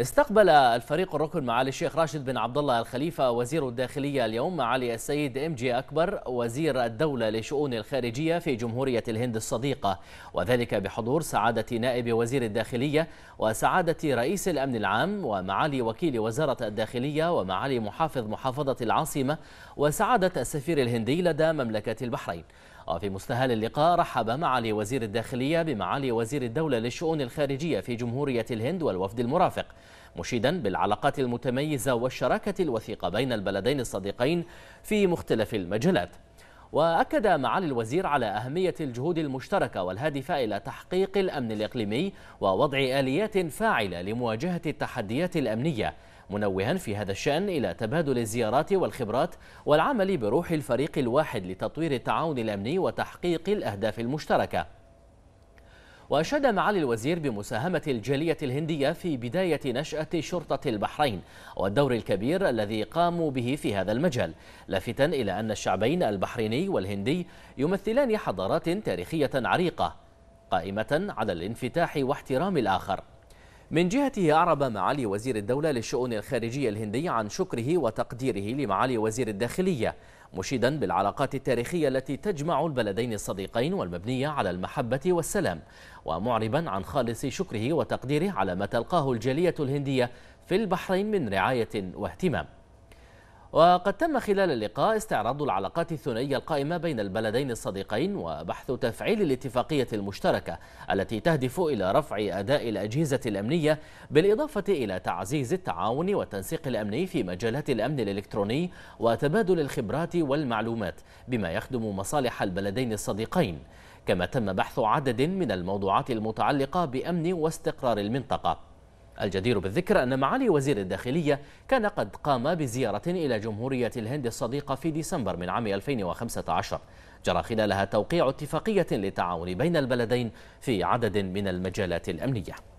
استقبل الفريق الركن معالي الشيخ راشد بن عبد الله الخليفه وزير الداخليه اليوم معالي السيد ام جي اكبر وزير الدوله لشؤون الخارجيه في جمهوريه الهند الصديقه وذلك بحضور سعاده نائب وزير الداخليه وسعاده رئيس الامن العام ومعالي وكيل وزاره الداخليه ومعالي محافظ محافظه العاصمه وسعاده السفير الهندي لدى مملكه البحرين. وفي مستهل اللقاء رحب معالي وزير الداخلية بمعالي وزير الدولة للشؤون الخارجية في جمهورية الهند والوفد المرافق مشيدا بالعلاقات المتميزة والشراكة الوثيقة بين البلدين الصديقين في مختلف المجالات وأكد معالي الوزير على أهمية الجهود المشتركة والهادفة إلى تحقيق الأمن الإقليمي ووضع آليات فاعلة لمواجهة التحديات الأمنية منوها في هذا الشأن إلى تبادل الزيارات والخبرات والعمل بروح الفريق الواحد لتطوير التعاون الأمني وتحقيق الأهداف المشتركة وأشاد معالي الوزير بمساهمة الجالية الهندية في بداية نشأة شرطة البحرين والدور الكبير الذي قاموا به في هذا المجال لافتا إلى أن الشعبين البحريني والهندي يمثلان حضارات تاريخية عريقة قائمة على الانفتاح واحترام الآخر من جهته أعرب معالي وزير الدولة للشؤون الخارجية الهندي عن شكره وتقديره لمعالي وزير الداخلية مشيدا بالعلاقات التاريخية التي تجمع البلدين الصديقين والمبنية على المحبة والسلام ومعربا عن خالص شكره وتقديره على ما تلقاه الجالية الهندية في البحرين من رعاية واهتمام وقد تم خلال اللقاء استعراض العلاقات الثنائية القائمة بين البلدين الصديقين وبحث تفعيل الاتفاقية المشتركة التي تهدف إلى رفع أداء الأجهزة الأمنية بالإضافة إلى تعزيز التعاون والتنسيق الأمني في مجالات الأمن الإلكتروني وتبادل الخبرات والمعلومات بما يخدم مصالح البلدين الصديقين كما تم بحث عدد من الموضوعات المتعلقة بأمن واستقرار المنطقة الجدير بالذكر أن معالي وزير الداخلية كان قد قام بزيارة إلى جمهورية الهند الصديقة في ديسمبر من عام 2015 جرى خلالها توقيع اتفاقية للتعاون بين البلدين في عدد من المجالات الأمنية